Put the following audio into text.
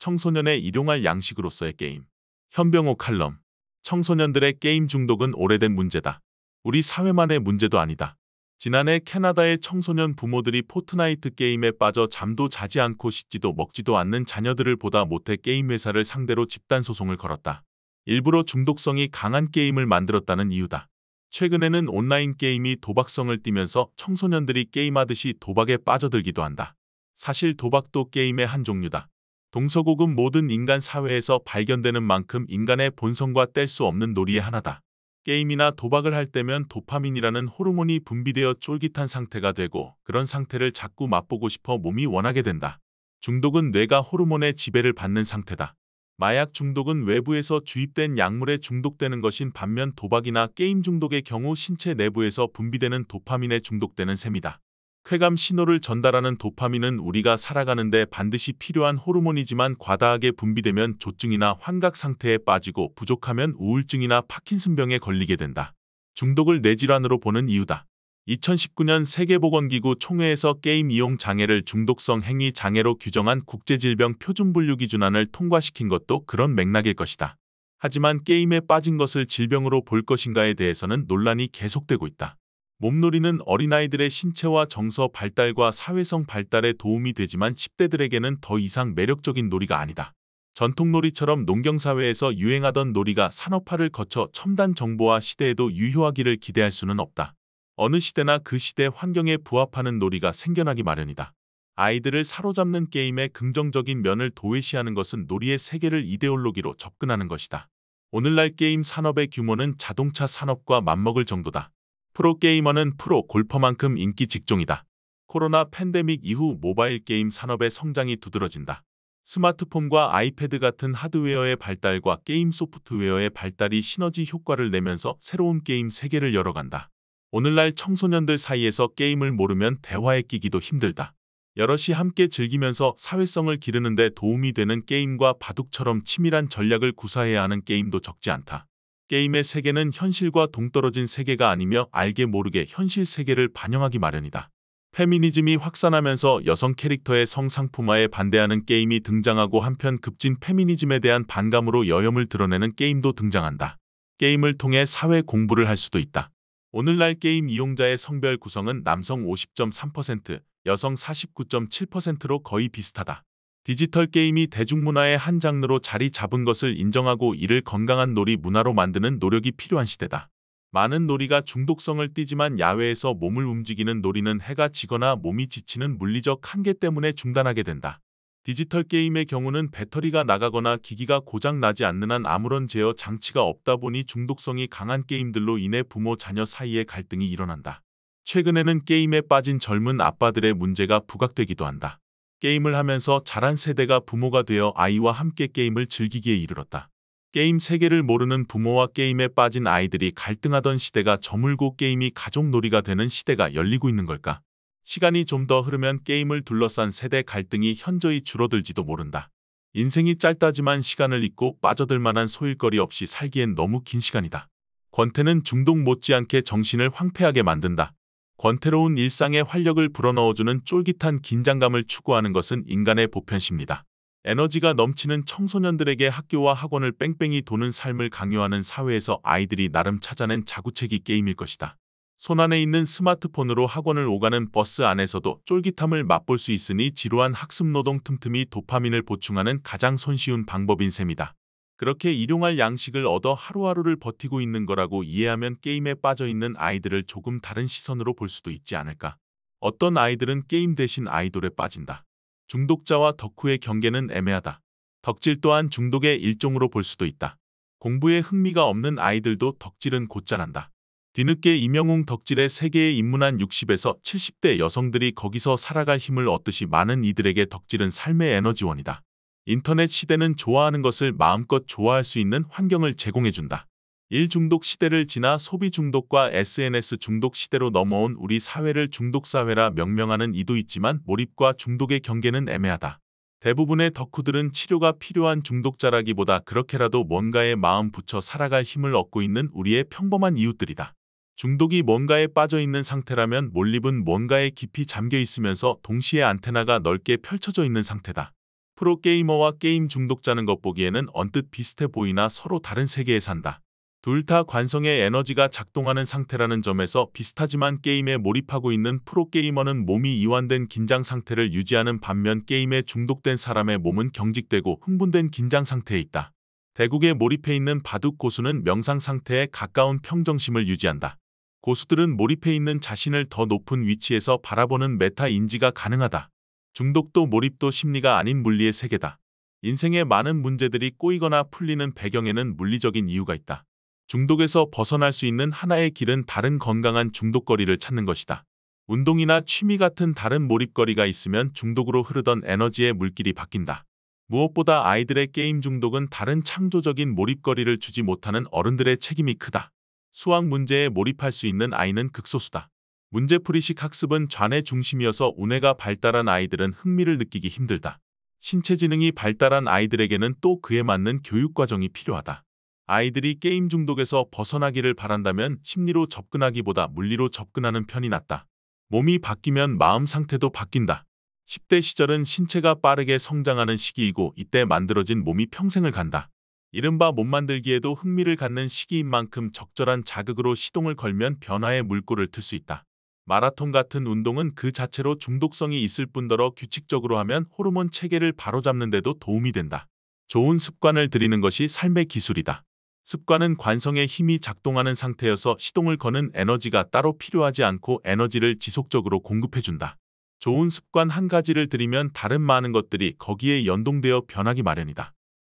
청소년의 일용할 양식으로서의 게임. 현병호 칼럼. 청소년들의 게임 중독은 오래된 문제다. 우리 사회만의 문제도 아니다. 지난해 캐나다의 청소년 부모들이 포트나이트 게임에 빠져 잠도 자지 않고 씻지도 먹지도 않는 자녀들을 보다 못해 게임 회사를 상대로 집단 소송을 걸었다. 일부러 중독성이 강한 게임을 만들었다는 이유다. 최근에는 온라인 게임이 도박성을 띠면서 청소년들이 게임하듯이 도박에 빠져들기도 한다. 사실 도박도 게임의 한 종류다. 동서곡은 모든 인간 사회에서 발견되는 만큼 인간의 본성과 뗄 수 없는 놀이의 하나다. 게임이나 도박을 할 때면 도파민이라는 호르몬이 분비되어 쫄깃한 상태가 되고 그런 상태를 자꾸 맛보고 싶어 몸이 원하게 된다. 중독은 뇌가 호르몬의 지배를 받는 상태다. 마약 중독은 외부에서 주입된 약물에 중독되는 것인 반면 도박이나 게임 중독의 경우 신체 내부에서 분비되는 도파민에 중독되는 셈이다. 쾌감 신호를 전달하는 도파민은 우리가 살아가는데 반드시 필요한 호르몬이지만 과다하게 분비되면 조증이나 환각 상태에 빠지고 부족하면 우울증이나 파킨슨병에 걸리게 된다. 중독을 뇌질환으로 보는 이유다. 2019년 세계보건기구 총회에서 게임 이용 장애를 중독성 행위 장애로 규정한 국제질병 표준분류 기준안을 통과시킨 것도 그런 맥락일 것이다. 하지만 게임에 빠진 것을 질병으로 볼 것인가에 대해서는 논란이 계속되고 있다. 몸놀이는 어린아이들의 신체와 정서 발달과 사회성 발달에 도움이 되지만 10대들에게는 더 이상 매력적인 놀이가 아니다. 전통놀이처럼 농경사회에서 유행하던 놀이가 산업화를 거쳐 첨단 정보화 시대에도 유효하기를 기대할 수는 없다. 어느 시대나 그 시대 환경에 부합하는 놀이가 생겨나기 마련이다. 아이들을 사로잡는 게임의 긍정적인 면을 도외시하는 것은 놀이의 세계를 이데올로기로 접근하는 것이다. 오늘날 게임 산업의 규모는 자동차 산업과 맞먹을 정도다. 프로게이머는 프로 골퍼만큼 인기 직종이다. 코로나 팬데믹 이후 모바일 게임 산업의 성장이 두드러진다. 스마트폰과 아이패드 같은 하드웨어의 발달과 게임 소프트웨어의 발달이 시너지 효과를 내면서 새로운 게임 세계를 열어간다. 오늘날 청소년들 사이에서 게임을 모르면 대화에 끼기도 힘들다. 여럿이 함께 즐기면서 사회성을 기르는데 도움이 되는 게임과 바둑처럼 치밀한 전략을 구사해야 하는 게임도 적지 않다. 게임의 세계는 현실과 동떨어진 세계가 아니며 알게 모르게 현실 세계를 반영하기 마련이다. 페미니즘이 확산하면서 여성 캐릭터의 성상품화에 반대하는 게임이 등장하고 한편 급진 페미니즘에 대한 반감으로 여염을 드러내는 게임도 등장한다. 게임을 통해 사회 공부를 할 수도 있다. 오늘날 게임 이용자의 성별 구성은 남성 50.3%, 여성 49.7%로 거의 비슷하다. 디지털 게임이 대중문화의 한 장르로 자리 잡은 것을 인정하고 이를 건강한 놀이 문화로 만드는 노력이 필요한 시대다. 많은 놀이가 중독성을 띠지만 야외에서 몸을 움직이는 놀이는 해가 지거나 몸이 지치는 물리적 한계 때문에 중단하게 된다. 디지털 게임의 경우는 배터리가 나가거나 기기가 고장 나지 않는 한 아무런 제어 장치가 없다 보니 중독성이 강한 게임들로 인해 부모 자녀 사이의 갈등이 일어난다. 최근에는 게임에 빠진 젊은 아빠들의 문제가 부각되기도 한다. 게임을 하면서 자란 세대가 부모가 되어 아이와 함께 게임을 즐기기에 이르렀다. 게임 세계를 모르는 부모와 게임에 빠진 아이들이 갈등하던 시대가 저물고 게임이 가족놀이가 되는 시대가 열리고 있는 걸까? 시간이 좀 더 흐르면 게임을 둘러싼 세대 갈등이 현저히 줄어들지도 모른다. 인생이 짧다지만 시간을 잊고 빠져들 만한 소일거리 없이 살기엔 너무 긴 시간이다. 권태는 중독 못지않게 정신을 황폐하게 만든다. 권태로운 일상에 활력을 불어넣어주는 쫄깃한 긴장감을 추구하는 것은 인간의 보편십니다. 에너지가 넘치는 청소년들에게 학교와 학원을 뺑뺑이 도는 삶을 강요하는 사회에서 아이들이 나름 찾아낸 자구책이 게임일 것이다. 손안에 있는 스마트폰으로 학원을 오가는 버스 안에서도 쫄깃함을 맛볼 수 있으니 지루한 학습 노동 틈틈이 도파민을 보충하는 가장 손쉬운 방법인 셈이다. 그렇게 일용할 양식을 얻어 하루하루를 버티고 있는 거라고 이해하면 게임에 빠져 있는 아이들을 조금 다른 시선으로 볼 수도 있지 않을까. 어떤 아이들은 게임 대신 아이돌에 빠진다. 중독자와 덕후의 경계는 애매하다. 덕질 또한 중독의 일종으로 볼 수도 있다. 공부에 흥미가 없는 아이들도 덕질은 곧잘한다. 뒤늦게 임영웅 덕질의 세계에 입문한 60에서 70대 여성들이 거기서 살아갈 힘을 얻듯이 많은 이들에게 덕질은 삶의 에너지원이다. 인터넷 시대는 좋아하는 것을 마음껏 좋아할 수 있는 환경을 제공해준다. 일중독 시대를 지나 소비 중독과 SNS 중독 시대로 넘어온 우리 사회를 중독사회라 명명하는 이도 있지만 몰입과 중독의 경계는 애매하다. 대부분의 덕후들은 치료가 필요한 중독자라기보다 그렇게라도 뭔가에 마음 붙여 살아갈 힘을 얻고 있는 우리의 평범한 이웃들이다. 중독이 뭔가에 빠져 있는 상태라면 몰입은 뭔가에 깊이 잠겨 있으면서 동시에 안테나가 넓게 펼쳐져 있는 상태다. 프로게이머와 게임 중독자는 것보기에는 언뜻 비슷해 보이나 서로 다른 세계에 산다. 둘 다 관성의 에너지가 작동하는 상태라는 점에서 비슷하지만 게임에 몰입하고 있는 프로게이머는 몸이 이완된 긴장 상태를 유지하는 반면 게임에 중독된 사람의 몸은 경직되고 흥분된 긴장 상태에 있다. 대국에 몰입해 있는 바둑 고수는 명상 상태에 가까운 평정심을 유지한다. 고수들은 몰입해 있는 자신을 더 높은 위치에서 바라보는 메타 인지가 가능하다. 중독도 몰입도 심리가 아닌 물리의 세계다. 인생의 많은 문제들이 꼬이거나 풀리는 배경에는 물리적인 이유가 있다. 중독에서 벗어날 수 있는 하나의 길은 다른 건강한 중독거리를 찾는 것이다. 운동이나 취미 같은 다른 몰입거리가 있으면 중독으로 흐르던 에너지의 물길이 바뀐다. 무엇보다 아이들의 게임 중독은 다른 창조적인 몰입거리를 주지 못하는 어른들의 책임이 크다. 수학 문제에 몰입할 수 있는 아이는 극소수다. 문제풀이식 학습은 좌뇌 중심이어서 우뇌가 발달한 아이들은 흥미를 느끼기 힘들다. 신체 지능이 발달한 아이들에게는 또 그에 맞는 교육 과정이 필요하다. 아이들이 게임 중독에서 벗어나기를 바란다면 심리로 접근하기보다 물리로 접근하는 편이 낫다. 몸이 바뀌면 마음 상태도 바뀐다. 10대 시절은 신체가 빠르게 성장하는 시기이고 이때 만들어진 몸이 평생을 간다. 이른바 몸 만들기에도 흥미를 갖는 시기인 만큼 적절한 자극으로 시동을 걸면 변화의 물꼬를 틀 수 있다. 마라톤 같은 운동은 그 자체로 중독성이 있을 뿐더러 규칙적으로 하면 호르몬 체계를 바로잡는 데도 도움이 된다. 좋은 습관을 들이는 것이 삶의 기술이다. 습관은 관성의 힘이 작동하는 상태여서 시동을 거는 에너지가 따로 필요하지 않고 에너지를 지속적으로 공급해준다. 좋은 습관 한 가지를 들이면 다른 많은 것들이 거기에 연동되어 변하기 마련이다.